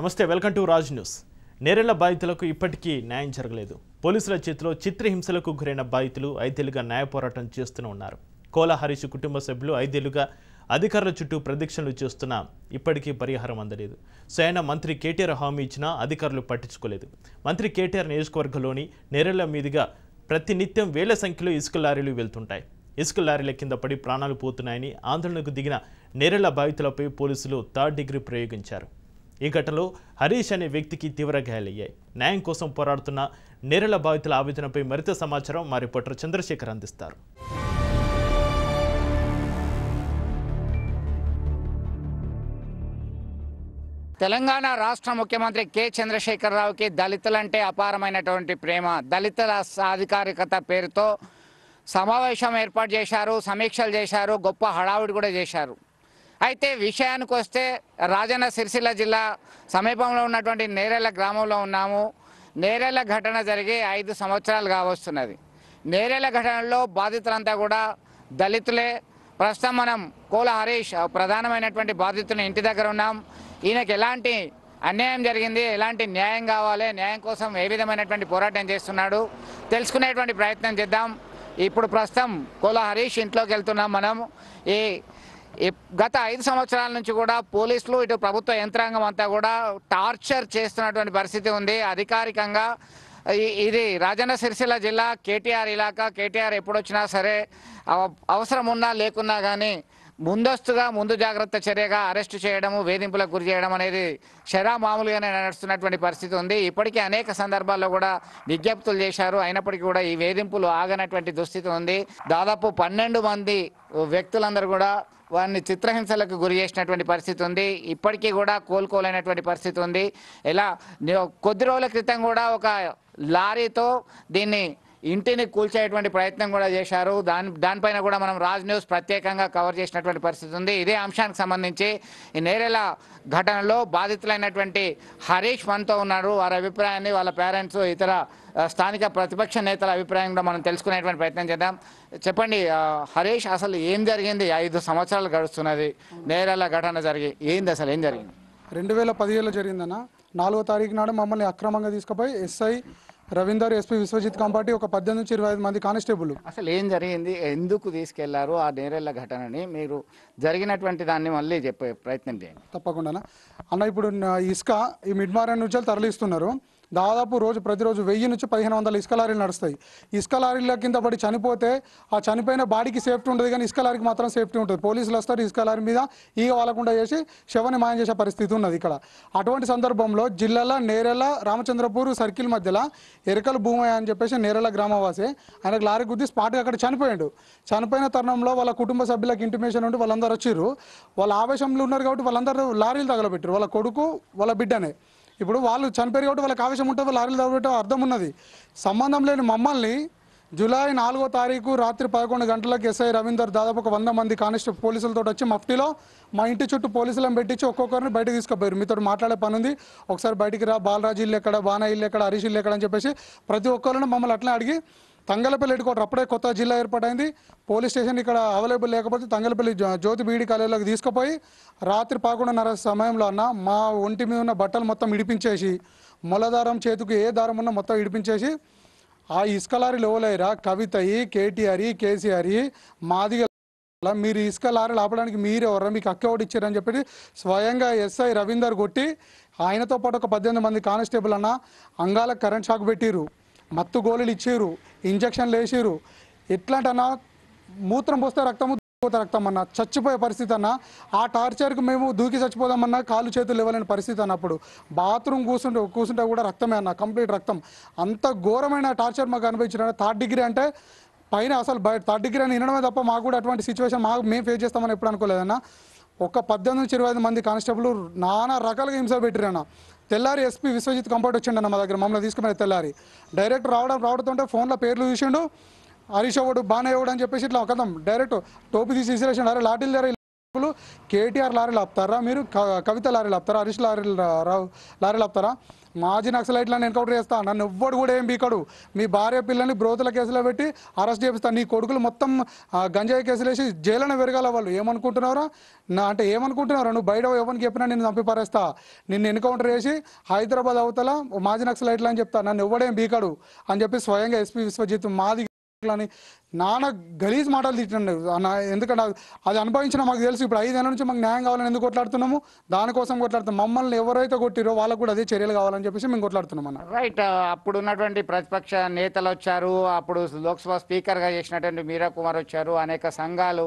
నమస్తే welcome to Raj news Nerella బాధితులకు ఇప్పటికీ న్యాయం జరగలేదు పోలీసుల చేతిలో చిత్రహింసలకు గురైన బాధితులు ఐదేళ్లుగా న్యాయ పోరాటం చేస్తూనే ఉన్నారు కోలా హరీష్ కుటుంబ సభ్యులు ఐదేళ్లుగా అధికారుల చుట్టూ ప్రదక్షిణలు చేస్తున్నా ఇప్పటికీ పరిహారం అందలేదు స్వయాన మంత్రి కేటీఆర్ హామీ ఇచ్చినా అధికారులు పట్టించుకోలేదు మంత్రి కేటీఆర్ నియోజకవర్గంలోని నేరెళ్ల మీదుగా ప్రతినిత్యం వేల సంఖ్యలో ఇసుక లారీలు వెళ్తుంటాయి ఇసుక లారీల కింద పడి ప్రాణాలు పోతున్నాయని ఆందోళనకు దిగిన నేరెళ్ల బాధితులపై పోలీసులు థర్డ్ డిగ్రీ ప్రయోగించారు ఈ ఘటనలో హరీష్ అనే వ్యక్తికి తీవ్ర గాయాలయ్యాయి న్యాయం కోసం పోరాడుతున్న నేరల బాధితుల ఆవేదనపై మరింత సమాచారం మా రిపోర్టర్ చంద్రశేఖర్ అందిస్తారు తెలంగాణ రాష్ట్ర ముఖ్యమంత్రి కె చంద్రశేఖరరావుకి దళితులంటే అపారమైనటువంటి ప్రేమ దళితుల సాధికారికత పేరుతో సమావేశం ఏర్పాటు చేశారు సమీక్షలు చేశారు గొప్ప హడావుడి కూడా చేశారు అయితే విషయానికి వస్తే రాజన్న సిరిసిల్ల జిల్లా సమీపంలో ఉన్నటువంటి నేరేల గ్రామంలో ఉన్నాము నేరెల ఘటన జరిగి ఐదు సంవత్సరాలు కావస్తున్నది నేరెల ఘటనలో బాధితులంతా కూడా దళితులే ప్రస్తుతం మనం కోల హరీష్ ప్రధానమైనటువంటి బాధితుని ఇంటి దగ్గర ఉన్నాం ఈయనకి ఎలాంటి అన్యాయం జరిగింది ఎలాంటి న్యాయం కావాలి న్యాయం కోసం ఏ విధమైనటువంటి పోరాటం చేస్తున్నాడు తెలుసుకునేటువంటి ప్రయత్నం చేద్దాం ఇప్పుడు ప్రస్తుతం కోల హరీష్ ఇంట్లోకి వెళ్తున్నాం మనం ఈ గత ఐదు సంవత్సరాల నుంచి కూడా పోలీసులు ఇటు ప్రభుత్వ యంత్రాంగం అంతా కూడా టార్చర్ చేస్తున్నటువంటి పరిస్థితి ఉంది అధికారికంగా ఇది రాజన్న సిరిసిల్ల జిల్లా కేటీఆర్ ఇలాకా కేటీఆర్ ఎప్పుడొచ్చినా సరే అవసరం ఉన్నా లేకున్నా కానీ ముందస్తుగా ముందు జాగ్రత్త చర్యగా అరెస్టు చేయడము వేధింపులకు గురి చేయడం అనేది షరా మామూలుగానే నడుస్తున్నటువంటి పరిస్థితి ఉంది ఇప్పటికీ అనేక సందర్భాల్లో కూడా విజ్ఞప్తులు చేశారు అయినప్పటికీ కూడా ఈ వేధింపులు ఆగనటువంటి దుస్థితి ఉంది దాదాపు పన్నెండు మంది వ్యక్తులందరూ కూడా వారిని చిత్రహింసలకు గురి చేసినటువంటి పరిస్థితి ఉంది ఇప్పటికీ కూడా కోలుకోలేనటువంటి పరిస్థితి ఉంది ఇలా కొద్ది రోజుల క్రితం కూడా ఒక లారీతో దీన్ని ఇంటిని కూల్చేటువంటి ప్రయత్నం కూడా చేశారు దాని దానిపైన కూడా మనం రాజ్ న్యూస్ ప్రత్యేకంగా కవర్ చేసినటువంటి పరిస్థితి ఉంది ఇదే అంశానికి సంబంధించి ఈ నేరేల ఘటనలో బాధితులైనటువంటి హరీష్ మనతో ఉన్నారు వారి అభిప్రాయాన్ని వాళ్ళ పేరెంట్స్ ఇతర స్థానిక ప్రతిపక్ష నేతల అభిప్రాయం కూడా మనం తెలుసుకునేటువంటి ప్రయత్నం చేద్దాం చెప్పండి హరీష్ అసలు ఏం జరిగింది ఐదు సంవత్సరాలు గడుస్తున్నది నేరాల ఘటన జరిగి ఏంది అసలు ఏం జరిగింది రెండు వేల పదిహేడులో జరిగిందన్న నాలుగో తారీఖు నాడు మమ్మల్ని అక్రమంగా తీసుకుపోయి ఎస్ఐ రవీందర్ ఎస్పీ విశ్వజిత్ కంపాటి ఒక పద్దెనిమిది నుంచి ఇరవై ఐదు మంది కానిస్టేబుల్ అసలు ఏం జరిగింది ఎందుకు తీసుకెళ్లారు ఆ నేరేళ్ల ఘటనని మీరు జరిగినటువంటి దాన్ని మళ్ళీ చెప్పే ప్రయత్నం చేయండి తప్పకుండా అన్న ఇప్పుడు ఇసుక ఈ మిడ్మారా నుంచి తరలిస్తున్నారు దాదాపు రోజు ప్రతిరోజు వెయ్యి నుంచి పదిహేను వందల ఇసుక లారీలు నడుస్తాయి ఇసుక లారీల కింద పడి చనిపోతే ఆ చనిపోయిన బాడీకి సేఫ్టీ ఉంటుంది కానీ ఇసుక లారీకి మాత్రం సేఫ్టీ ఉంటుంది పోలీసులు వస్తారు ఇసుక లారీ మీద ఈగ వాళ్ళకుండా చేసి శవని మాయం చేసే పరిస్థితి ఉన్నది ఇక్కడ అటువంటి సందర్భంలో జిల్లాల నేరెల రామచంద్రపూర్ సర్కిల్ మధ్యలో ఎరకల భూమి అని చెప్పేసి నేరెల గ్రామవాసి ఆయనకు లారీ గుద్ది స్పాట్గా అక్కడ చనిపోయాడు చనిపోయిన తరుణంలో వాళ్ళ కుటుంబ సభ్యులకు ఇంటిమేషన్ ఉండి వాళ్ళందరూ వచ్చారు వాళ్ళ ఆవేశంలో ఉన్నారు కాబట్టి వాళ్ళందరూ లారీలు తగలబెట్టారు వాళ్ళ కొడుకు వాళ్ళ బిడ్డనే ఇప్పుడు వాళ్ళు చనిపోయారు కాబట్టి వాళ్ళకి ఆవేశం ఉంటుంది లారీలు తగ్గటం అర్థం ఉన్నది సంబంధం లేని మమ్మల్ని జూలై నాలుగో తారీఖు రాత్రి పదకొండు గంటలకు ఎస్ఐ రవీందర్ దాదాపు ఒక వంద మంది కానిస్టేబుల్ పోలీసులతో వచ్చి మఫ్టీలో మా ఇంటి చుట్టూ పోలీసులను పెట్టించి ఒక్కొక్కరిని బయటకు తీసుకుపోయారు మీతో మాట్లాడే పని ఉంది ఒకసారి బయటికి రా బాలరాజు ఇల్లు ఎక్కడ బాణ ఇల్లు ఎక్కడ హరీష్ ఇల్లు ఎక్కడ అని చెప్పేసి ప్రతి ఒక్కరిని మమ్మల్ని అట్లా అడిగి తంగలపల్లి హెడ్ క్వార్టర్ అప్పుడే కొత్త జిల్లా ఏర్పాటైంది పోలీస్ స్టేషన్ ఇక్కడ అవైలబుల్ లేకపోతే తంగలపల్లి జ్యోతి బీడి కాలేజీలోకి తీసుకుపోయి రాత్రి నర సమయంలో అన్న మా ఒంటి మీద ఉన్న బట్టలు మొత్తం ఇడిపించేసి మొలదారం చేతికి ఏ దారం ఉన్నా మొత్తం ఇడిపించేసి ఆ ఇసుక లారీ కవిత కేటీఆర్ కేసీఆర్ మాదిగ మీరు ఇసుక లారీలు ఆపడానికి మీరెవరా మీకు అక్క ఒకటి ఇచ్చారని చెప్పి స్వయంగా ఎస్ఐ రవీందర్ కొట్టి ఆయనతో పాటు ఒక పద్దెనిమిది మంది కానిస్టేబుల్ అన్న అంగాల కరెంట్ షాక్ పెట్టిరు మత్తు గోళీలు ఇచ్చారు ఇంజక్షన్లు వేసిరు ఎట్లాంటన్నా మూత్రం పోస్తే రక్తము పోతే రక్తం అన్న చచ్చిపోయే పరిస్థితి అన్న ఆ టార్చర్కి మేము దూకి చచ్చిపోదామన్నా కాలు చేతులు ఇవ్వలేని పరిస్థితి అన్నప్పుడు బాత్రూమ్ కూర్చుంటే కూర్చుంటే కూడా రక్తమే అన్న కంప్లీట్ రక్తం అంత ఘోరమైన టార్చర్ మాకు అనిపించిన థర్డ్ డిగ్రీ అంటే పైన అసలు బయట థర్డ్ డిగ్రీ అని వినడమే తప్ప మాకు కూడా అటువంటి సిచ్యువేషన్ మాకు మేము ఫేస్ చేస్తామని ఎప్పుడు అనుకోలేదన్నా ఒక పద్దెనిమిది నుంచి ఇరవై ఐదు మంది కానిస్టేబుల్ నానా రకాలుగా హింస పెట్టిరన్న తెల్లారి ఎస్పీ విశ్వజిత్ కంపౌట్ వచ్చిండు మా దగ్గర మమ్మల్ని తీసుకుపోయిన తెల్లారి డైరెక్ట్ రావడం రావడంతో ఫోన్లో పేర్లు చూసిండు హరీష్ అవ్వడు బాణ ఎవడు అని చెప్పేసి ఇట్లా ఒక డైరెక్ట్ టోపీ తీసి విసిరేసాడు అరే దగ్గర కేటీఆర్ లారీలు ఆపుతారా మీరు కవిత లారీలు ఆపుతారా హరీష్ లారీలు లారీలు ఆపుతారా మాజీ నక్సలైట్లను ఎన్కౌంటర్ చేస్తా నన్ను ఎవ్వడు కూడా ఏం బీకడు మీ భార్య పిల్లల్ని బ్రోతుల కేసులో పెట్టి అరెస్ట్ చేపిస్తాను నీ కొడుకులు మొత్తం గంజాయి కేసులు వేసి జైలను పెరగాల వాళ్ళు ఏమనుకుంటున్నారా నా అంటే ఏమనుకుంటున్నారా నువ్వు బయట ఎవరికి చెప్పినా నేను చంపిపారేస్తా నిన్ను ఎన్కౌంటర్ చేసి హైదరాబాద్ అవతల మాజీ నక్సలైట్లు అని చెప్తా నన్ను ఎవ్వడేం బీకడు అని చెప్పి స్వయంగా ఎస్పీ విశ్వజిత్ మాది అని నాన్న గలీజ్ మాటలు తిట్టండి ఎందుకంటే అది అనుభవించిన మాకు తెలుసు ఇప్పుడు ఐదేళ్ళ నుంచి మాకు న్యాయం కావాలని ఎందుకు కొట్లాడుతున్నాము దానికోసం కొట్లాడుతున్నాం మమ్మల్ని ఎవరైతే కొట్టిరో వాళ్ళకు కూడా అదే చర్యలు కావాలని చెప్పేసి మేము కొట్లాడుతున్నాం అన్న రైట్ అప్పుడు ఉన్నటువంటి ప్రతిపక్ష నేతలు వచ్చారు అప్పుడు లోక్సభ స్పీకర్గా చేసినటువంటి మీరా కుమార్ వచ్చారు అనేక సంఘాలు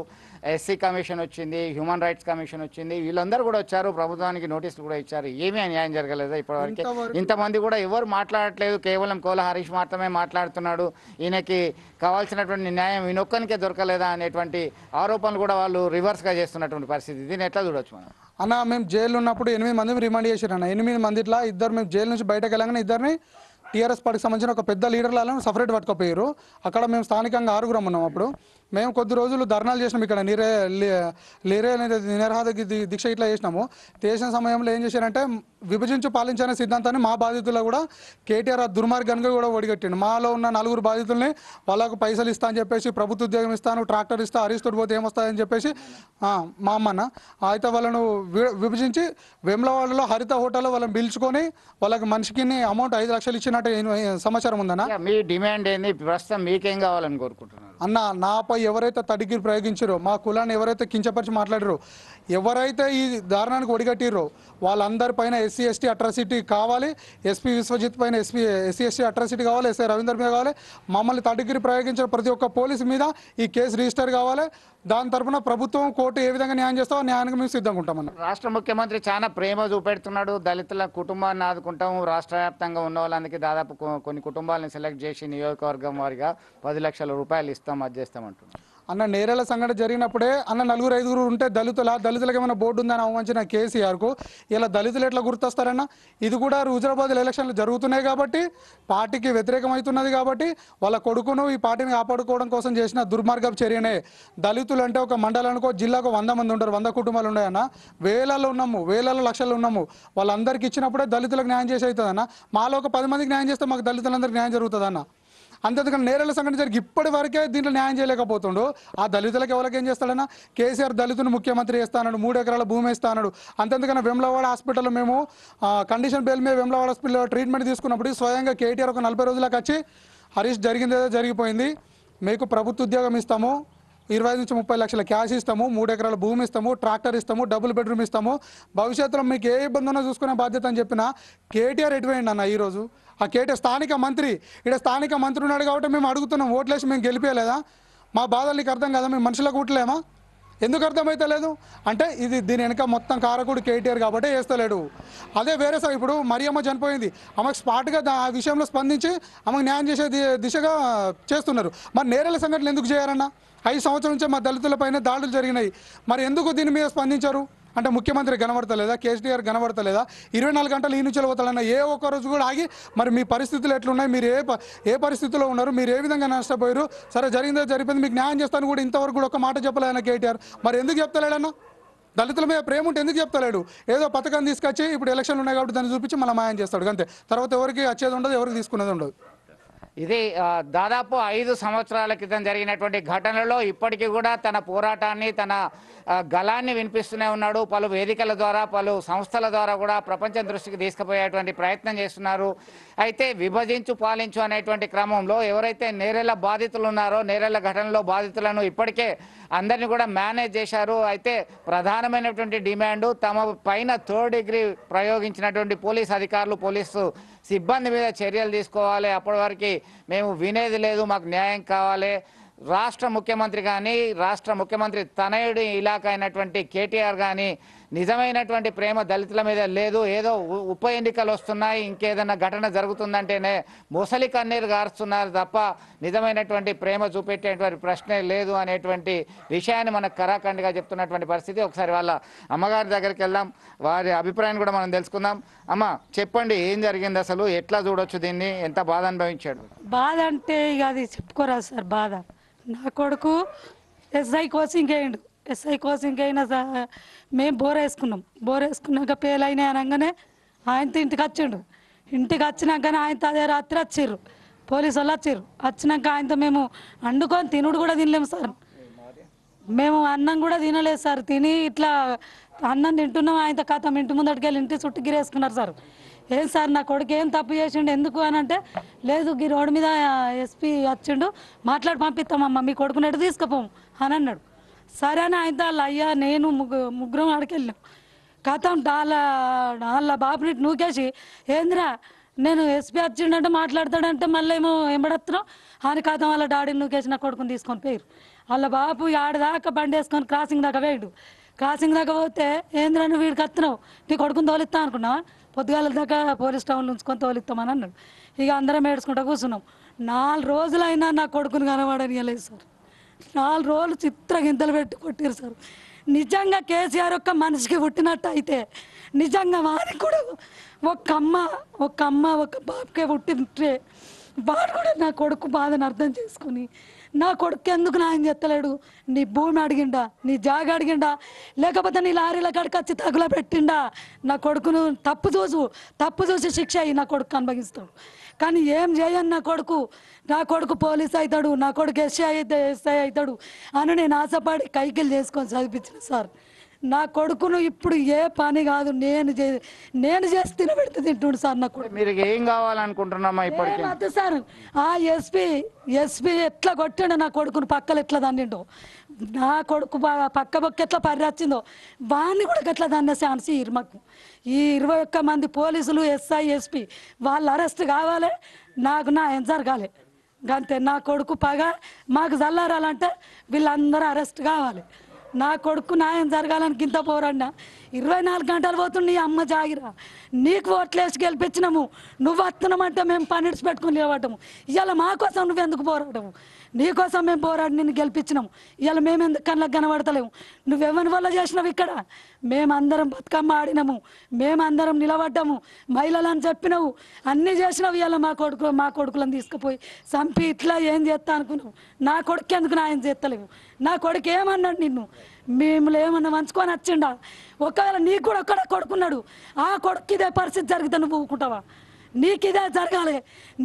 ఎస్సీ కమిషన్ వచ్చింది హ్యూమన్ రైట్స్ కమిషన్ వచ్చింది వీళ్ళందరూ కూడా వచ్చారు ప్రభుత్వానికి నోటీసులు కూడా ఇచ్చారు ఏమీ అన్యాయం జరగలేదు ఇప్పటివరకు ఇంతమంది కూడా ఎవరు మాట్లాడట్లేదు కేవలం కోల హరీష్ మాత్రమే మాట్లాడుతున్నాడు ఈయనకి కావాల్సినటువంటి న్యాయం ఈయనొక్కనికే దొరకలేదా అనేటువంటి ఆరోపణలు కూడా వాళ్ళు రివర్స్గా చేస్తున్నటువంటి పరిస్థితి దీన్ని ఎట్లా చూడొచ్చు మనం అన్న మేము జైలు ఉన్నప్పుడు ఎనిమిది మంది రిమాండ్ చేశారు అన్న ఎనిమిది మందిట్లా ఇద్దరు మేము జైలు నుంచి బయటకు వెళ్ళగానే ఇద్దరిని టీఆర్ఎస్ పార్టీకి సంబంధించిన ఒక పెద్ద లీడర్లను సపరేట్ పట్టుకోపోయారు అక్కడ మేము స్థానికంగా ఆరుగురం ఉన్నాం అప్పుడు మేము కొద్ది రోజులు ధర్నాలు చేసినాము ఇక్కడ నిరే లేరే నిరాహార దీక్ష ఇట్లా చేసినాము చేసిన సమయంలో ఏం చేశారంటే విభజించి పాలించాలనే సిద్ధాంతాన్ని మా బాధితులు కూడా కేటీఆర్ దుర్మార్గానికి దుర్మార్గంగా కూడా ఒడిగట్టిండు మాలో ఉన్న నలుగురు బాధితుల్ని వాళ్ళకు పైసలు ఇస్తా అని చెప్పేసి ప్రభుత్వ ఉద్యోగం ఇస్తాను ట్రాక్టర్ ఇస్తా అరిస్తుడు పోతే ఏమొస్తాయని చెప్పేసి మా అమ్మన్న అయితే వాళ్ళను విభజించి వెమ్లవాడలో హరిత హోటల్లో వాళ్ళని పిలుచుకొని వాళ్ళకి మనిషికి అమౌంట్ ఐదు లక్షలు ఇచ్చినట్టు సమాచారం ఉందన్న మీ డిమాండ్ ఏంది ప్రస్తుతం మీకేం కావాలని కోరుకుంటున్నారు అన్న నాపై ఎవరైతే తడిగిరి ప్రయోగించారో మా కులాన్ని ఎవరైతే కించపరిచి మాట్లాడారో ఎవరైతే ఈ దారుణానికి ఒడిగట్టిర్రో వాళ్ళందరిపైన ఎస్సీ ఎస్టీ అట్రాసిటీ కావాలి ఎస్పీ విశ్వజిత్ పైన ఎస్పీ ఎస్సీ ఎస్టీ అట్రాసిటీ కావాలి ఎస్ఐ రవీందర్ మీద కావాలి మమ్మల్ని తడిగిరి ప్రయోగించిన ప్రతి ఒక్క పోలీసు మీద ఈ కేసు రిజిస్టర్ కావాలి దాని తరఫున ప్రభుత్వం కోర్టు ఏ విధంగా న్యాయం చేస్తామో న్యాయానికి మేము సిద్ధంగా ఉంటాం రాష్ట్ర ముఖ్యమంత్రి చాలా ప్రేమ చూపెడుతున్నాడు దళితుల కుటుంబాన్ని ఆదుకుంటాం రాష్ట్ర వ్యాప్తంగా ఉన్న వాళ్ళందరికీ దాదాపు కొన్ని కుటుంబాలను సెలెక్ట్ చేసి నియోజకవర్గం వారిగా పది లక్షల రూపాయలు ఇస్తాం అది చేస్తామంటున్నాం అన్న నేరాల సంఘటన జరిగినప్పుడే అన్న నలుగురు ఐదుగురు ఉంటే దళితుల దళితులకు ఏమైనా బోర్డు ఉందని అవమానించిన కేసీఆర్కు ఇలా దళితులు ఎట్లా గుర్తొస్తారన్న ఇది కూడా హుజరాబాద్ ఎలక్షన్లు జరుగుతున్నాయి కాబట్టి పార్టీకి వ్యతిరేకమవుతున్నది కాబట్టి వాళ్ళ కొడుకును ఈ పార్టీని కాపాడుకోవడం కోసం చేసిన దుర్మార్గపు చర్యనే దళితులు అంటే ఒక మండలానికో జిల్లాకు వంద మంది ఉంటారు వంద కుటుంబాలు ఉన్నాయన్న వేలలో ఉన్నాము వేలలో లక్షలు ఉన్నాము వాళ్ళందరికీ ఇచ్చినప్పుడే దళితులకు న్యాయం చేసి అవుతుందన్న మాలో ఒక పది మందికి న్యాయం చేస్తే మాకు దళితులందరికీ న్యాయం జరుగుతుందన్న అంతేకాని నేరేళ్ల సంఘటన జరిగి ఇప్పటి వరకే దీంట్లో న్యాయం చేయలేకపోతుండు ఆ దళితులకు ఎవరికి ఏం చేస్తాడన్నా కేసీఆర్ దళితుని ముఖ్యమంత్రి చేస్తాడు మూడు ఎకరాల భూమి ఇస్తాడు అంతేకాని వెమ్లవాడ హాస్పిటల్లో మేము కండిషన్ బెయిల్ మీద వెమ్లవాడ హాస్పిటల్లో ట్రీట్మెంట్ తీసుకున్నప్పుడు స్వయంగా కేటీఆర్ ఒక నలభై రోజులకు వచ్చి హరీష్ జరిగింది ఏదో జరిగిపోయింది మీకు ప్రభుత్వ ఉద్యోగం ఇస్తాము ఇరవై నుంచి ముప్పై లక్షల క్యాష్ ఇస్తాము మూడు ఎకరాల భూమి ఇస్తాము ట్రాక్టర్ ఇస్తాము డబుల్ బెడ్రూమ్ ఇస్తాము భవిష్యత్తులో మీకు ఏ ఇబ్బంది ఉన్నా చూసుకునే బాధ్యత అని చెప్పిన కేటీఆర్ ఎటువైండి అన్న ఈరోజు ఆ కేటీ స్థానిక మంత్రి ఇక్కడ స్థానిక మంత్రి ఉన్నాడు కాబట్టి మేము అడుగుతున్నాం ఓట్లేసి మేము గెలిపేయలేదా మా బాధలు నీకు అర్థం కదా మేము మనుషులకు ఓట్లేమా ఎందుకు లేదు అంటే ఇది దీని వెనక మొత్తం కారకుడు కేటీఆర్ కాబట్టి వేస్తలేడు అదే వేరే సార్ ఇప్పుడు అమ్మ చనిపోయింది ఆమెకు స్పాట్గా ఆ విషయంలో స్పందించి ఆమెకు న్యాయం చేసే దిశగా చేస్తున్నారు మరి నేరల సంఘటనలు ఎందుకు చేయాలన్నా ఐదు సంవత్సరం నుంచి మా దళితులపైన దాడులు జరిగినాయి మరి ఎందుకు దీని మీద స్పందించారు అంటే ముఖ్యమంత్రి కనబడతలేదా కేసీఆర్ కనబడతలేదా ఇరవై నాలుగు గంటలు ఈ నుంచి పోతాడన్న ఏ ఒక్క రోజు కూడా ఆగి మరి మీ పరిస్థితులు ఎట్లున్నాయి మీరు ఏ ఏ పరిస్థితిలో ఉన్నారు మీరు ఏ విధంగా నష్టపోయారు సరే జరిగిందో జరిపోయింది మీకు న్యాయం చేస్తాను కూడా ఇంతవరకు కూడా ఒక మాట చెప్పలేదన్న కేటీఆర్ మరి ఎందుకు చెప్తలేడన్న దళితుల మీద ప్రేమ ఉంటే ఎందుకు చెప్తలేడు ఏదో పథకం తీసుకొచ్చి ఇప్పుడు ఎలక్షన్లు ఉన్నాయి కాబట్టి దాన్ని చూపించి మళ్ళీ మాయం చేస్తాడు అంతే తర్వాత ఎవరికి వచ్చేది ఉండదు ఎవరికి తీసుకునేది ఉండదు ఇది దాదాపు ఐదు సంవత్సరాల క్రితం జరిగినటువంటి ఘటనలో ఇప్పటికీ కూడా తన పోరాటాన్ని తన గలాన్ని వినిపిస్తూనే ఉన్నాడు పలు వేదికల ద్వారా పలు సంస్థల ద్వారా కూడా ప్రపంచం దృష్టికి తీసుకుపోయేటువంటి ప్రయత్నం చేస్తున్నారు అయితే విభజించు పాలించు అనేటువంటి క్రమంలో ఎవరైతే నేరెల బాధితులు ఉన్నారో నేరెల ఘటనలో బాధితులను ఇప్పటికే అందరినీ కూడా మేనేజ్ చేశారు అయితే ప్రధానమైనటువంటి డిమాండ్ తమ పైన థర్డ్ డిగ్రీ ప్రయోగించినటువంటి పోలీస్ అధికారులు పోలీసు సిబ్బంది మీద చర్యలు తీసుకోవాలి అప్పటి వరకు మేము వినేది లేదు మాకు న్యాయం కావాలి రాష్ట్ర ముఖ్యమంత్రి కానీ రాష్ట్ర ముఖ్యమంత్రి తనయుడి ఇలాఖ అయినటువంటి కేటీఆర్ కానీ నిజమైనటువంటి ప్రేమ దళితుల మీద లేదు ఏదో ఉప ఎన్నికలు వస్తున్నాయి ఇంకేదైనా ఘటన జరుగుతుందంటేనే ముసలి కన్నీరు గారుస్తున్నారు తప్ప నిజమైనటువంటి ప్రేమ చూపెట్టేటువంటి ప్రశ్నే లేదు అనేటువంటి విషయాన్ని మనకు కరాఖండిగా చెప్తున్నటువంటి పరిస్థితి ఒకసారి వాళ్ళ అమ్మగారి దగ్గరికి వెళ్దాం వారి అభిప్రాయం కూడా మనం తెలుసుకుందాం అమ్మ చెప్పండి ఏం జరిగింది అసలు ఎట్లా చూడొచ్చు దీన్ని ఎంత బాధ అనుభవించాడు బాధ అంటే ఇక అది చెప్పుకోరాదు సార్ బాధ నా కొడుకు ఎస్ఐ కోసం ఇంకేయండు ఎస్ఐ కోచింగ్కైనా సా మేము బోర్ వేసుకున్నాం బోర్ వేసుకున్నాక పేలైనా అనగానే ఆయనతో ఇంటికి వచ్చిండు ఇంటికి వచ్చినాకనే ఆయనతో అదే రాత్రి వచ్చారు పోలీసు వాళ్ళు వచ్చారు వచ్చినాక ఆయనతో మేము వండుకొని తినుడు కూడా తినలేము సార్ మేము అన్నం కూడా తినలేదు సార్ తిని ఇట్లా అన్నం తింటున్నాం ఆయనతో కథం ఇంటి ముందటికి వెళ్ళి ఇంటి చుట్టూ గిరేసుకున్నారు సార్ ఏం సార్ నా కొడుకు ఏం తప్పు చేసిండు ఎందుకు అని అంటే లేదు ఈ రోడ్డు మీద ఎస్పీ వచ్చిండు మాట్లాడి పంపిస్తామమ్మా మీ కొడుకునట్టు తీసుకుపోము అని అన్నాడు సరేనా అయితే వాళ్ళ అయ్యా నేను ముగ్గు ముగ్గురం ఆడికెళ్ళాం కథం వాళ్ళ వాళ్ళ బాబుని నూకేసి ఏంద్రా నేను ఎస్పీ అంటే మాట్లాడతాడంటే మళ్ళీ ఏమో ఎంబడొస్తున్నాం అని కథం వాళ్ళ డాడీని నూకేసి నా కొడుకుని తీసుకొని పోయారు వాళ్ళ బాబు ఆడదాకా బండి వేసుకొని క్రాసింగ్ దాకా వేయడు క్రాసింగ్ దాకా పోతే ఏంద్రా నువ్వు వీడికి వస్తున్నావు నీ కొడుకుని తోలిస్తా అనుకున్నా పొద్దుగాల దాకా పోలీస్ టౌన్లో ఉంచుకొని తోలిస్తామని అన్నాడు ఇక అందరం ఏడుచుకుంటా కూర్చున్నాం నాలుగు రోజులైనా నా కొడుకుని కనబడని సార్ నాలుగు రోజులు గింతలు పెట్టి కొట్టారు సార్ నిజంగా కేసీఆర్ ఒక్క మనిషికి పుట్టినట్టు అయితే నిజంగా వాడికి కూడా ఒక అమ్మ ఒక అమ్మ ఒక బాబుకే పుట్టినట్టే వాడు కూడా నా కొడుకు బాధను అర్థం చేసుకుని నా కొడుకు ఎందుకు న్యాయం చెత్తలేడు నీ భూమి అడిగిండా నీ జాగ అడిగిండా లేకపోతే నీ లారీల కాడికి వచ్చి తగుల పెట్టిండా నా కొడుకును తప్పు చూసు తప్పు చూసి శిక్ష అయ్యి నా కొడుకు అనుభవిస్తాడు కానీ ఏం చేయను నా కొడుకు నా కొడుకు పోలీస్ అవుతాడు నా కొడుకు ఎస్ఐ అయితే ఎస్ఐ అవుతాడు అని నేను ఆశపడి కైకిలు చేసుకొని చదివించిన సార్ నా కొడుకును ఇప్పుడు ఏ పని కాదు నేను నేను చేసి తినబెడితే తింటుండు సార్ నా కొడుకు మీరు ఏం కావాలనుకుంటున్నామా ఇప్పటికి వద్దు సార్ ఆ ఎస్పీ ఎస్పీ ఎట్లా కొట్టిండు నా కొడుకును పక్కలు ఎట్లా దండిండు నా కొడుకు పక్క పక్క ఎట్లా పరిరచ్చిందో వాడిని కూడా ఎట్లా దాన్న ఛాన్స్ ఇరుమకు మాకు ఈ ఇరవై ఒక్క మంది పోలీసులు ఎస్ఐ ఎస్పీ వాళ్ళు అరెస్ట్ కావాలి నాకు నా ఏం కాలే అంతే నా కొడుకు పగ మాకు చల్లారాలంటే వీళ్ళందరూ అరెస్ట్ కావాలి నా కొడుకు న్యాయం జరగాలని గింత పోరాడినా ఇరవై నాలుగు గంటలు పోతుంది నీ అమ్మ జాగిరా నీకు ఓట్లేసి గెలిపించినాము నువ్వు వస్తున్నామంటే మేము పనిడిచి పెట్టుకుని లేవటము ఇలా మా కోసం నువ్వు ఎందుకు పోరాడము నీకోసం మేము పోరాడి నిన్ను గెలిపించినాము ఇలా మేము ఎందుకు కళ్ళకు కనబడతలేము నువ్వెవరి వల్ల చేసినావు ఇక్కడ మేమందరం బతుకమ్మ ఆడినాము మేమందరం నిలబడ్డాము మహిళలు అని చెప్పినావు అన్నీ చేసినావు ఇలా మా కొడుకు మా కొడుకులను తీసుకుపోయి చంపి ఇట్లా ఏం చేస్తా అనుకున్నావు నా కొడుకు ఎందుకు నా ఏం చేస్తలేవు నా కొడుకు ఏమన్నాడు నిన్ను మేము లేమన్నా మంచుకొని వచ్చిండా ఒకవేళ నీకు కూడా ఒక్కడ కొడుకున్నాడు ఆ కొడుకు ఇదే పరిస్థితి జరిగితే నువ్వు ఊకుంటావా నీకు ఇదే జరగాలి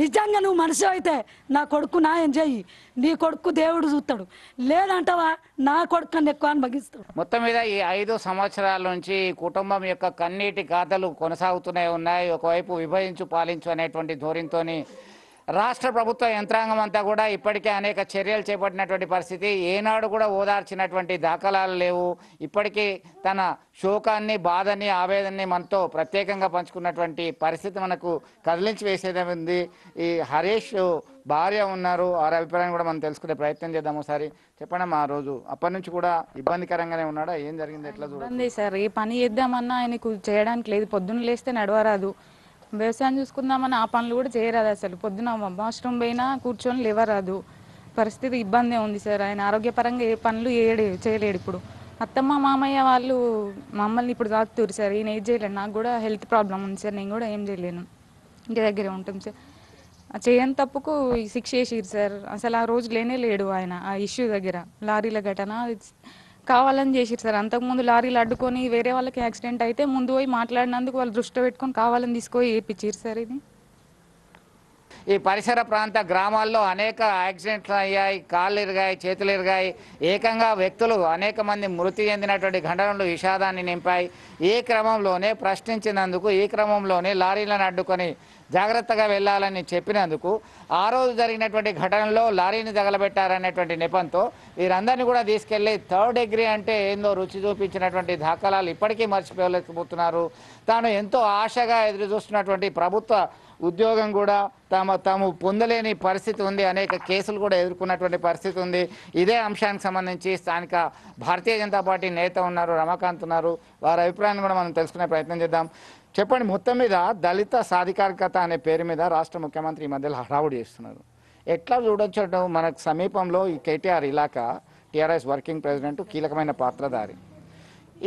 నిజంగా నువ్వు మనిషి అయితే నా కొడుకు నాయం చెయ్యి నీ కొడుకు దేవుడు చూస్తాడు లేదంటావా నా కొడుకు అని ఎక్కువ అని భగిస్తాడు మొత్తం మీద ఈ ఐదు సంవత్సరాల నుంచి కుటుంబం యొక్క కన్నీటి గాథలు కొనసాగుతూనే ఉన్నాయి ఒకవైపు విభజించు పాలించు అనేటువంటి ధోరణితోని రాష్ట్ర ప్రభుత్వ యంత్రాంగం అంతా కూడా ఇప్పటికే అనేక చర్యలు చేపట్టినటువంటి పరిస్థితి ఏనాడు కూడా ఓదార్చినటువంటి దాఖలాలు లేవు ఇప్పటికీ తన శోకాన్ని బాధని ఆవేదనని మనతో ప్రత్యేకంగా పంచుకున్నటువంటి పరిస్థితి మనకు కదిలించి వేసేదే ఉంది ఈ హరీష్ భార్య ఉన్నారు వారి అభిప్రాయం కూడా మనం తెలుసుకునే ప్రయత్నం చేద్దాం ఒకసారి చెప్పండి ఆ రోజు అప్పటి నుంచి కూడా ఇబ్బందికరంగానే ఉన్నాడా ఏం జరిగింది ఎట్లా చూడండి సార్ ఏ పని చేద్దామన్నా ఆయనకు చేయడానికి లేదు పొద్దున్న లేస్తే నడవరాదు వ్యవసాయం చూసుకుందామని ఆ పనులు కూడా చేయరాదు అసలు పొద్దున వాష్రూమ్ పోయినా కూర్చొని లేవరాదు పరిస్థితి ఇబ్బందే ఉంది సార్ ఆయన ఆరోగ్యపరంగా ఏ పనులు చేయలేడు ఇప్పుడు అత్తమ్మ మామయ్య వాళ్ళు మమ్మల్ని ఇప్పుడు తాకుతురు సార్ ఈయన ఏం చేయలేను నాకు కూడా హెల్త్ ప్రాబ్లం ఉంది సార్ నేను కూడా ఏం చేయలేను ఇంటి దగ్గరే ఉంటాం సార్ చేయని తప్పుకు శిక్ష వేసిరు సార్ అసలు ఆ రోజు లేనే లేడు ఆయన ఆ ఇష్యూ దగ్గర లారీల ఘటన కావాలని చేసిరు సార్ అంతకుముందు లారీలు అడ్డుకొని వేరే వాళ్ళకి యాక్సిడెంట్ అయితే ముందు పోయి మాట్లాడినందుకు వాళ్ళు దృష్టి పెట్టుకొని కావాలని తీసుకొని ఏపించారు సార్ ఇది ఈ పరిసర ప్రాంత గ్రామాల్లో అనేక యాక్సిడెంట్లు అయ్యాయి కాళ్ళు ఇరిగాయి చేతులు ఇరిగాయి ఏకంగా వ్యక్తులు అనేక మంది మృతి చెందినటువంటి ఘటనలు విషాదాన్ని నింపాయి ఈ క్రమంలోనే ప్రశ్నించినందుకు ఈ క్రమంలోనే లారీలను అడ్డుకొని జాగ్రత్తగా వెళ్లాలని చెప్పినందుకు ఆ రోజు జరిగినటువంటి ఘటనలో లారీని తగలబెట్టారనేటువంటి నెపంతో వీరందరినీ కూడా తీసుకెళ్లి థర్డ్ డిగ్రీ అంటే ఏందో రుచి చూపించినటువంటి దాఖలాలు ఇప్పటికీ మర్చిపోలేకపోతున్నారు తాను ఎంతో ఆశగా ఎదురు చూస్తున్నటువంటి ప్రభుత్వ ఉద్యోగం కూడా తమ తాము పొందలేని పరిస్థితి ఉంది అనేక కేసులు కూడా ఎదుర్కొన్నటువంటి పరిస్థితి ఉంది ఇదే అంశానికి సంబంధించి స్థానిక భారతీయ జనతా పార్టీ నేత ఉన్నారు రమాకాంత్ ఉన్నారు వారి అభిప్రాయాన్ని కూడా మనం తెలుసుకునే ప్రయత్నం చేద్దాం చెప్పండి మొత్తం మీద దళిత సాధికారికత అనే పేరు మీద రాష్ట్ర ముఖ్యమంత్రి ఈ మధ్యలో హడావుడి చేస్తున్నారు ఎట్లా చూడొచ్చు మనకు సమీపంలో ఈ కేటీఆర్ ఇలాక టీఆర్ఎస్ వర్కింగ్ ప్రెసిడెంట్ కీలకమైన పాత్రధారి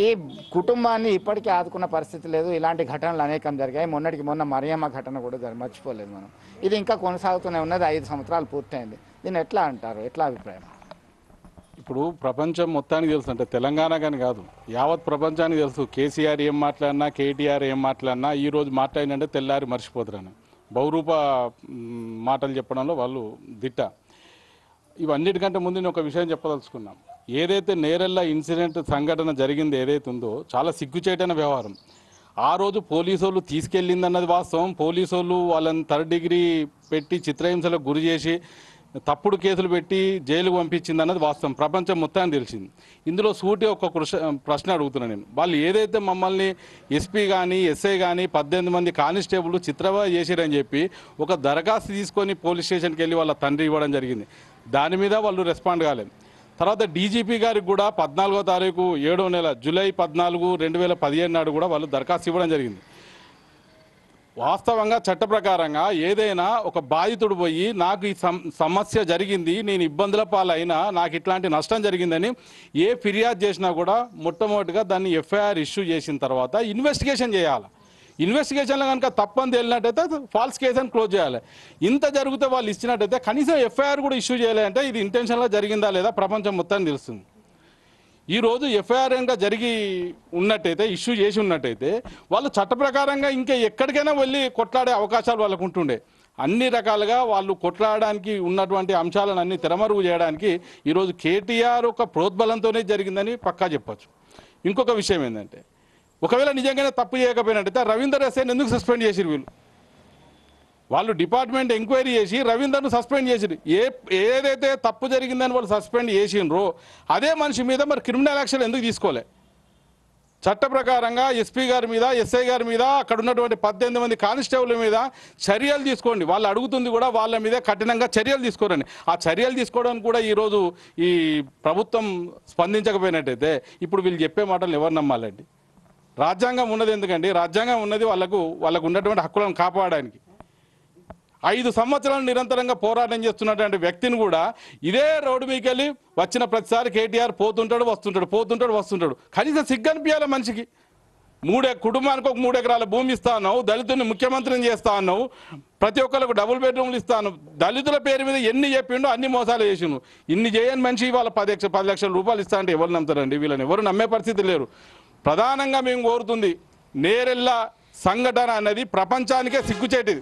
ఈ కుటుంబాన్ని ఇప్పటికీ ఆదుకున్న పరిస్థితి లేదు ఇలాంటి ఘటనలు అనేకం జరిగాయి మొన్నటికి మొన్న మరియమ్మ ఘటన కూడా మర్చిపోలేదు మనం ఇది ఇంకా కొనసాగుతూనే ఉన్నది ఐదు సంవత్సరాలు పూర్తయింది దీన్ని ఎట్లా అంటారు ఎట్లా అభిప్రాయం ఇప్పుడు ప్రపంచం మొత్తానికి తెలుసు అంటే తెలంగాణ కానీ కాదు యావత్ ప్రపంచానికి తెలుసు కేసీఆర్ ఏం మాట్లాడినా కేటీఆర్ ఏం మాట్లాడినా ఈ రోజు మాట్లాడినంటే తెల్లారి మర్చిపోతారని బహురూప మాటలు చెప్పడంలో వాళ్ళు దిట్ట ఇవన్నిటికంటే ముందు నేను ఒక విషయం చెప్పదలుచుకున్నాం ఏదైతే నేరెళ్ళ ఇన్సిడెంట్ సంఘటన జరిగింది ఏదైతే ఉందో చాలా సిగ్గుచేటైన వ్యవహారం ఆ రోజు పోలీసు వాళ్ళు తీసుకెళ్ళిందన్నది వాస్తవం పోలీసు వాళ్ళని థర్డ్ డిగ్రీ పెట్టి చిత్రహింసలకు గురి చేసి తప్పుడు కేసులు పెట్టి జైలుకు పంపించింది అన్నది వాస్తవం ప్రపంచం మొత్తాన్ని తెలిసింది ఇందులో సూటి ఒక ప్రశ్న అడుగుతున్నాను నేను వాళ్ళు ఏదైతే మమ్మల్ని ఎస్పీ కానీ ఎస్ఐ కానీ పద్దెనిమిది మంది కానిస్టేబుల్ చిత్రవా చేశారని చెప్పి ఒక దరఖాస్తు తీసుకొని పోలీస్ స్టేషన్కి వెళ్ళి వాళ్ళ తండ్రి ఇవ్వడం జరిగింది దాని మీద వాళ్ళు రెస్పాండ్ కాలేదు తర్వాత డీజీపీ గారికి కూడా పద్నాలుగో తారీఖు ఏడో నెల జూలై పద్నాలుగు రెండు వేల పదిహేను నాడు కూడా వాళ్ళు దరఖాస్తు ఇవ్వడం జరిగింది వాస్తవంగా చట్ట ప్రకారంగా ఏదైనా ఒక బాధితుడు పోయి నాకు ఈ సమస్య జరిగింది నేను ఇబ్బందుల పాలైనా నాకు ఇట్లాంటి నష్టం జరిగిందని ఏ ఫిర్యాదు చేసినా కూడా మొట్టమొదటిగా దాన్ని ఎఫ్ఐఆర్ ఇష్యూ చేసిన తర్వాత ఇన్వెస్టిగేషన్ చేయాలి ఇన్వెస్టిగేషన్లో కనుక తప్పని తేలినట్టయితే ఫాల్స్ కేసు అని క్లోజ్ చేయాలి ఇంత జరిగితే వాళ్ళు ఇచ్చినట్టయితే కనీసం ఎఫ్ఐఆర్ కూడా ఇష్యూ చేయాలి అంటే ఇది ఇంటెన్షన్లో జరిగిందా లేదా ప్రపంచం మొత్తం తెలుస్తుంది ఈరోజు ఎఫ్ఐఆర్గా జరిగి ఉన్నట్టయితే ఇష్యూ చేసి ఉన్నట్టయితే వాళ్ళు చట్ట ప్రకారంగా ఇంకా ఎక్కడికైనా వెళ్ళి కొట్లాడే అవకాశాలు వాళ్ళకు ఉంటుండే అన్ని రకాలుగా వాళ్ళు కొట్లాడడానికి ఉన్నటువంటి అంశాలను అన్ని తెరమరుగు చేయడానికి ఈరోజు కేటీఆర్ ఒక ప్రోద్బలంతోనే జరిగిందని పక్కా చెప్పచ్చు ఇంకొక విషయం ఏంటంటే ఒకవేళ నిజంగానే తప్పు చేయకపోయినట్టయితే రవీందర్ ఎస్ఐని ఎందుకు సస్పెండ్ చేసిరు వీళ్ళు వాళ్ళు డిపార్ట్మెంట్ ఎంక్వైరీ చేసి రవీందర్ను సస్పెండ్ చేసిండు ఏ ఏదైతే తప్పు జరిగిందని వాళ్ళు సస్పెండ్ చేసిండ్రో అదే మనిషి మీద మరి క్రిమినల్ యాక్షన్ ఎందుకు తీసుకోలే చట్ట ప్రకారంగా ఎస్పీ గారి మీద ఎస్ఐ గారి మీద అక్కడ ఉన్నటువంటి పద్దెనిమిది మంది కానిస్టేబుల్ మీద చర్యలు తీసుకోండి వాళ్ళు అడుగుతుంది కూడా వాళ్ళ మీద కఠినంగా చర్యలు తీసుకోరండి ఆ చర్యలు తీసుకోవడానికి కూడా ఈరోజు ఈ ప్రభుత్వం స్పందించకపోయినట్టయితే ఇప్పుడు వీళ్ళు చెప్పే మాటలు ఎవరు నమ్మాలండి రాజ్యాంగం ఉన్నది ఎందుకండి రాజ్యాంగం ఉన్నది వాళ్ళకు వాళ్ళకు ఉన్నటువంటి హక్కులను కాపాడడానికి ఐదు సంవత్సరాలు నిరంతరంగా పోరాటం చేస్తున్నటువంటి వ్యక్తిని కూడా ఇదే రోడ్డు మీకు వెళ్ళి వచ్చిన ప్రతిసారి కేటీఆర్ పోతుంటాడు వస్తుంటాడు పోతుంటాడు వస్తుంటాడు కనీసం సిగ్గనిపించాలి మనిషికి మూడే కుటుంబానికి ఒక మూడు ఎకరాల భూమి ఇస్తా ఉన్నావు దళితుని ముఖ్యమంత్రిని చేస్తా అన్నావు ప్రతి ఒక్కరికి డబుల్ బెడ్రూమ్లు ఇస్తాను దళితుల పేరు మీద ఎన్ని చెప్పిండో అన్ని మోసాలు చేసిండు ఇన్ని చేయని మనిషి ఇవాళ పది పది లక్షల రూపాయలు ఇస్తా అంటే ఎవరు నమ్ముతారండి వీళ్ళని ఎవరు నమ్మే పరిస్థితి లేరు ప్రధానంగా మేము కోరుతుంది నేరెల్లా సంఘటన అనేది ప్రపంచానికే సిగ్గుచేటిది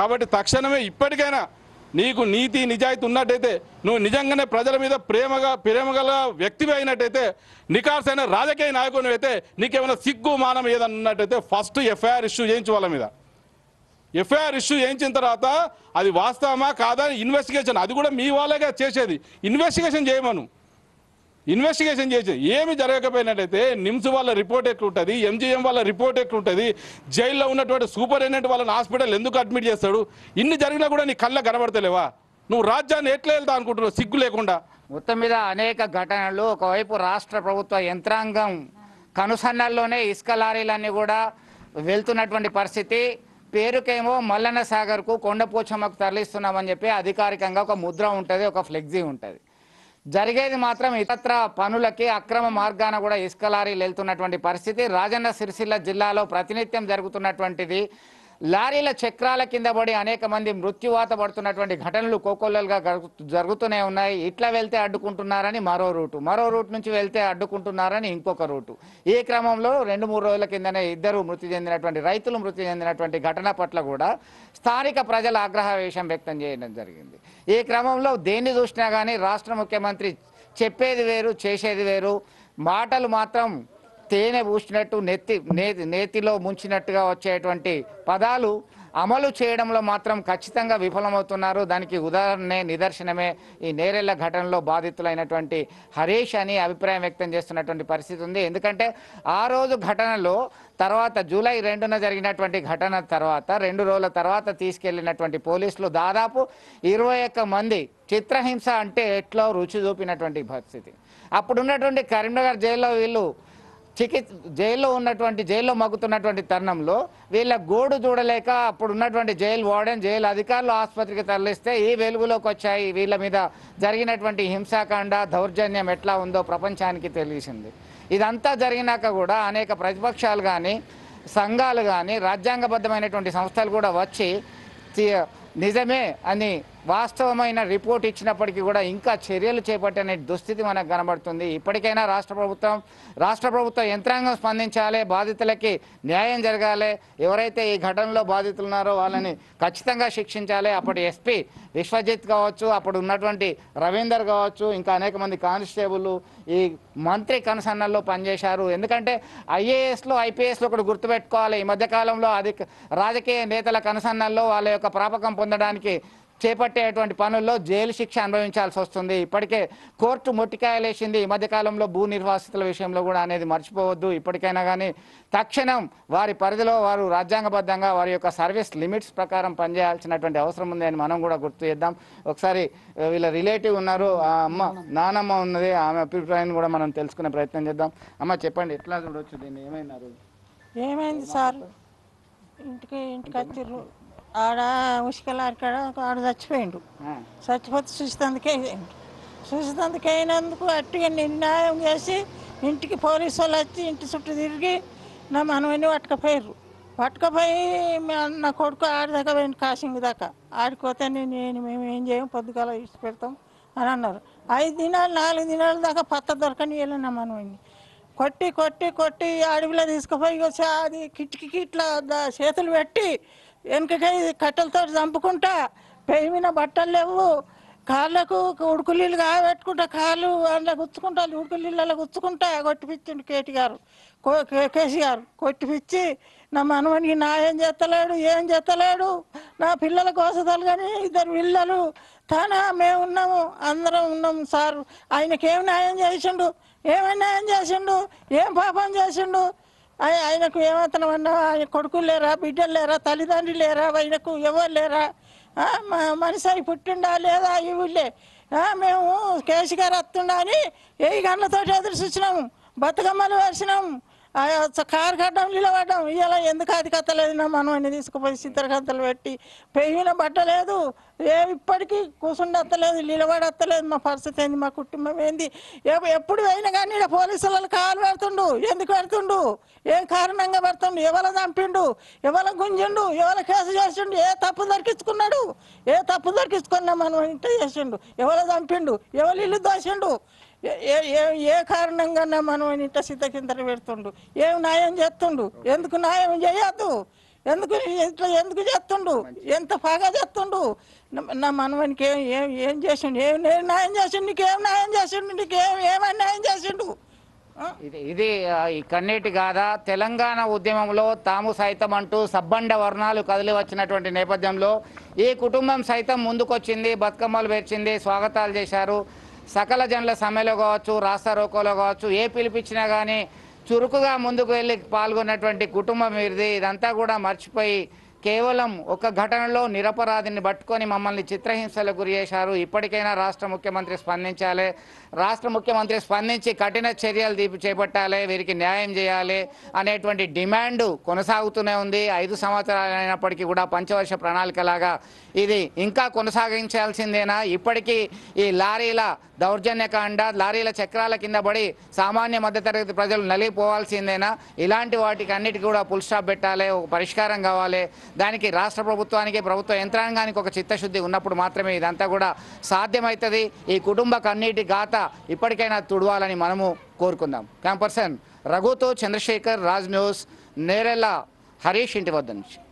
కాబట్టి తక్షణమే ఇప్పటికైనా నీకు నీతి నిజాయితీ ఉన్నట్టయితే నువ్వు నిజంగానే ప్రజల మీద ప్రేమగా ప్రేమగల వ్యక్తివి అయినట్టయితే నికార్సైన రాజకీయ నాయకుని అయితే నీకేమైనా సిగ్గు మానం ఏదన్నా ఉన్నట్టయితే ఫస్ట్ ఎఫ్ఐఆర్ ఇష్యూ చేయించు వాళ్ళ మీద ఎఫ్ఐఆర్ ఇష్యూ చేయించిన తర్వాత అది వాస్తవమా కాదా ఇన్వెస్టిగేషన్ అది కూడా మీ వాళ్ళేగా చేసేది ఇన్వెస్టిగేషన్ చేయమను ఇన్వెస్టిగేషన్ చేసి ఏమి జరగకపోయినట్టయితే నిమ్స్ వాళ్ళ రిపోర్ట్ ఎట్లుంటుంది ఎంజీఎం వాళ్ళ రిపోర్ట్ ఎట్లుంటుంది జైల్లో ఉన్నటువంటి సూపరింటెండెంట్ వాళ్ళని హాస్పిటల్ ఎందుకు అడ్మిట్ చేస్తాడు ఇన్ని జరిగినా కూడా నీ కళ్ళ కనబడతలేవా నువ్వు రాజ్యాన్ని ఎట్లా వెళ్తా అనుకుంటున్నావు సిగ్గు లేకుండా మొత్తం మీద అనేక ఘటనలు ఒకవైపు రాష్ట్ర ప్రభుత్వ యంత్రాంగం కనుసన్నల్లోనే ఇసుక లారీలన్నీ కూడా వెళ్తున్నటువంటి పరిస్థితి పేరుకేమో మల్లన్న సాగర్కు కొండపోచమ్మకు తరలిస్తున్నామని చెప్పి అధికారికంగా ఒక ముద్ర ఉంటుంది ఒక ఫ్లెక్సీ ఉంటుంది జరిగేది మాత్రం ఇతర పనులకి అక్రమ మార్గాన కూడా ఇసుక వెళ్తున్నటువంటి పరిస్థితి రాజన్న సిరిసిల్ల జిల్లాలో ప్రతినిత్యం జరుగుతున్నటువంటిది లారీల చక్రాల కింద పడి అనేక మంది మృత్యువాత పడుతున్నటువంటి ఘటనలు కోకొల్లలుగా జరుగుతూనే ఉన్నాయి ఇట్లా వెళ్తే అడ్డుకుంటున్నారని మరో రూటు మరో రూట్ నుంచి వెళ్తే అడ్డుకుంటున్నారని ఇంకొక రూటు ఈ క్రమంలో రెండు మూడు రోజుల కిందనే ఇద్దరు మృతి చెందినటువంటి రైతులు మృతి చెందినటువంటి ఘటన పట్ల కూడా స్థానిక ప్రజల ఆగ్రహ విషయం వ్యక్తం చేయడం జరిగింది ఈ క్రమంలో దేన్ని చూసినా కానీ రాష్ట్ర ముఖ్యమంత్రి చెప్పేది వేరు చేసేది వేరు మాటలు మాత్రం తేనె పూసినట్టు నెత్తి నేతి నేతిలో ముంచినట్టుగా వచ్చేటువంటి పదాలు అమలు చేయడంలో మాత్రం ఖచ్చితంగా విఫలమవుతున్నారు దానికి ఉదాహరణే నిదర్శనమే ఈ నేరెళ్ల ఘటనలో బాధితులైనటువంటి హరీష్ అని అభిప్రాయం వ్యక్తం చేస్తున్నటువంటి పరిస్థితి ఉంది ఎందుకంటే ఆ రోజు ఘటనలో తర్వాత జూలై రెండున జరిగినటువంటి ఘటన తర్వాత రెండు రోజుల తర్వాత తీసుకెళ్లినటువంటి పోలీసులు దాదాపు ఇరవై మంది చిత్రహింస అంటే ఎట్లో రుచి చూపినటువంటి పరిస్థితి అప్పుడున్నటువంటి కరీంనగర్ జైల్లో వీళ్ళు చికిత్స జైల్లో ఉన్నటువంటి జైల్లో మగ్గుతున్నటువంటి తరుణంలో వీళ్ళ గోడు చూడలేక అప్పుడు ఉన్నటువంటి జైలు వార్డెన్ జైలు అధికారులు ఆసుపత్రికి తరలిస్తే ఈ వెలుగులోకి వచ్చాయి వీళ్ళ మీద జరిగినటువంటి హింసాకాండ దౌర్జన్యం ఎట్లా ఉందో ప్రపంచానికి తెలిసింది ఇదంతా జరిగినాక కూడా అనేక ప్రతిపక్షాలు కానీ సంఘాలు కానీ రాజ్యాంగబద్ధమైనటువంటి సంస్థలు కూడా వచ్చి నిజమే అని వాస్తవమైన రిపోర్ట్ ఇచ్చినప్పటికీ కూడా ఇంకా చర్యలు చేపట్టనే దుస్థితి మనకు కనబడుతుంది ఇప్పటికైనా రాష్ట్ర ప్రభుత్వం రాష్ట్ర ప్రభుత్వం యంత్రాంగం స్పందించాలి బాధితులకి న్యాయం జరగాలి ఎవరైతే ఈ ఘటనలో బాధితులు ఉన్నారో వాళ్ళని ఖచ్చితంగా శిక్షించాలి అప్పటి ఎస్పీ విశ్వజిత్ కావచ్చు అప్పుడు ఉన్నటువంటి రవీందర్ కావచ్చు ఇంకా అనేక మంది కానిస్టేబుల్ ఈ మంత్రి కనసన్నల్లో పనిచేశారు ఎందుకంటే ఐఏఎస్లో ఐపీఎస్లో ఒకటి గుర్తుపెట్టుకోవాలి ఈ మధ్యకాలంలో అధిక రాజకీయ నేతల కనసన్నల్లో వాళ్ళ యొక్క ప్రాపకం పొందడానికి చేపట్టేటువంటి పనుల్లో జైలు శిక్ష అనుభవించాల్సి వస్తుంది ఇప్పటికే కోర్టు మొట్టికాయలేసింది ఈ మధ్యకాలంలో భూ నిర్వాసితుల విషయంలో కూడా అనేది మర్చిపోవద్దు ఇప్పటికైనా కానీ తక్షణం వారి పరిధిలో వారు రాజ్యాంగబద్ధంగా వారి యొక్క సర్వీస్ లిమిట్స్ ప్రకారం పనిచేయాల్సినటువంటి అవసరం ఉంది అని మనం కూడా గుర్తు చేద్దాం ఒకసారి వీళ్ళ రిలేటివ్ ఉన్నారు ఆ అమ్మ నానమ్మ ఉన్నది ఆమె అభిప్రాయాన్ని కూడా మనం తెలుసుకునే ప్రయత్నం చేద్దాం అమ్మ చెప్పండి ఎట్లా చూడవచ్చు దీన్ని ఏమైనా ఏమైంది సార్ ఇంటికి ఇంటికి వచ్చిర్రు ఆడ ముష్కల ఆడ ఆడ చచ్చిపోయిండు చచ్చిపోతే చూసినందుకే చూసినందుకే అయినందుకు అట్టిగా నిర్ణయం చేసి ఇంటికి పోలీసు వాళ్ళు వచ్చి ఇంటి చుట్టూ తిరిగి నా మనవని పట్టుకపోయారు పట్టుకపోయి నా కొడుకు ఆడి దాకా పోయింది కాసింగ్ దాకా ఆడిపోతే నేను మేము ఏం చేయం పొద్దుగాల ఇచ్చి పెడతాం అని అన్నారు ఐదు దినాలు నాలుగు దినాల దాకా పత్త దొరకని వెళ్ళిన మనవని కొట్టి కొట్టి కొట్టి అడవిలో తీసుకుపోయి వచ్చి అది కిటికీకి ఇట్లా చేతులు పెట్టి వెనుకకై కట్టెలతో చంపుకుంటా పెయిమిన బట్టలు లేవు కాళ్ళకు ఉడుకులీలు కాబెట్టుకుంటా కాళ్ళు అలా గుచ్చుకుంటా అలా గుచ్చుకుంటా కొట్టిపిచ్చిండు కేటీ గారు కేసీఆర్ కొట్టిపిచ్చి నా మనవనికి నా ఏం చేస్తలేడు ఏం చేస్తలేడు నా పిల్లల కోసతాలు కానీ ఇద్దరు పిల్లలు తానా మేము ఉన్నాము అందరం ఉన్నాము సార్ ఆయనకేం న్యాయం చేసిండు ఏమైనా న్యాయం చేసిండు ఏం పాపం చేసిండు ఆయనకు ఏమాత్రం అన్నా ఆయన కొడుకులు లేరా బిడ్డలు లేరా తల్లిదండ్రులు లేరా ఆయనకు ఎవరు లేరా మనిషి అయి పుట్టిండా లేదా ఈ మేము కేసు గారు వస్తుండా అని ఏ గంటలతో ఎదురు చూసినాము బతుకమ్మలు వేసినాము కారు కట్టడం నిలబడ్డం ఇలా ఎందుకు అది కత్తలేదునా మనం అన్ని తీసుకుపోయి చింతరకంతలు పెట్టి పెయిన పట్టలేదు ఏ ఇప్పటికీ కూర్చుండత్తలేదు నిలబడత్తలేదు మా పరిస్థితి ఏంది మా కుటుంబం ఏంది ఎప్పుడు అయినా కానీ ఇక్కడ పోలీసులలో కాలు పెడుతుండు ఎందుకు పెడుతుండు ఏం కారణంగా పెడుతుండు ఎవల చంపిండు ఎవల గుంజిండు ఎవల కేసు చేసిండు ఏ తప్పు దొరికించుకున్నాడు ఏ తప్పు దొరికించుకున్నా మనం ఇంట చేసిండు ఎవల చంపిండు ఎవరు ఇల్లు దోషిండు ఏ కారణంగానే మనం ఇంత సిద్ధకింతలు పెడుతుండు ఏం న్యాయం చేస్తుండు ఎందుకు న్యాయం చేయద్దు ఎందుకు ఇట్లా ఎందుకు చేస్తుండు ఎంత బాగా చేస్తుండు నా మనవానికి ఏం ఏం ఏం చేసిండు ఏం నేను న్యాయం చేసిండు నీకేం న్యాయం చేసిండు నీకేం ఏమైనా న్యాయం చేసిండు ఇది కన్నీటి కాదా తెలంగాణ ఉద్యమంలో తాము సైతం అంటూ సబ్బండ వర్ణాలు కదిలి వచ్చినటువంటి నేపథ్యంలో ఈ కుటుంబం సైతం ముందుకొచ్చింది బతుకమ్మలు పేర్చింది స్వాగతాలు చేశారు సకల జనుల సమ్మెలో కావచ్చు రాస్తా రోకోలో కావచ్చు ఏ పిలిపించినా కానీ చురుకుగా ముందుకు వెళ్ళి పాల్గొన్నటువంటి కుటుంబం ఇది ఇదంతా కూడా మర్చిపోయి కేవలం ఒక ఘటనలో నిరపరాధిని పట్టుకొని మమ్మల్ని చిత్రహింసలకు గురి చేశారు ఇప్పటికైనా రాష్ట్ర ముఖ్యమంత్రి స్పందించాలి రాష్ట్ర ముఖ్యమంత్రి స్పందించి కఠిన చర్యలు దీపి చేపట్టాలి వీరికి న్యాయం చేయాలి అనేటువంటి డిమాండ్ కొనసాగుతూనే ఉంది ఐదు సంవత్సరాలు అయినప్పటికీ కూడా పంచవర్ష ప్రణాళికలాగా ఇది ఇంకా కొనసాగించాల్సిందేనా ఇప్పటికీ ఈ లారీల దౌర్జన్యకాండ లారీల చక్రాల కింద పడి సామాన్య మధ్యతరగతి ప్రజలు నలిగిపోవాల్సిందేనా ఇలాంటి వాటికి అన్నిటికీ కూడా పుల్స్టాప్ స్టాప్ పెట్టాలి ఒక పరిష్కారం కావాలి దానికి రాష్ట్ర ప్రభుత్వానికి ప్రభుత్వ యంత్రాంగానికి ఒక చిత్తశుద్ధి ఉన్నప్పుడు మాత్రమే ఇదంతా కూడా సాధ్యమవుతుంది ఈ కుటుంబ కన్నీటి గాథ ఇప్పటికైనా తుడవాలని మనము కోరుకుందాం క్యాంపర్సన్ రఘుతో చంద్రశేఖర్ రాజ్ న్యూస్ నేరెల్ల హరీష్ ఇంటి వద్ద నుంచి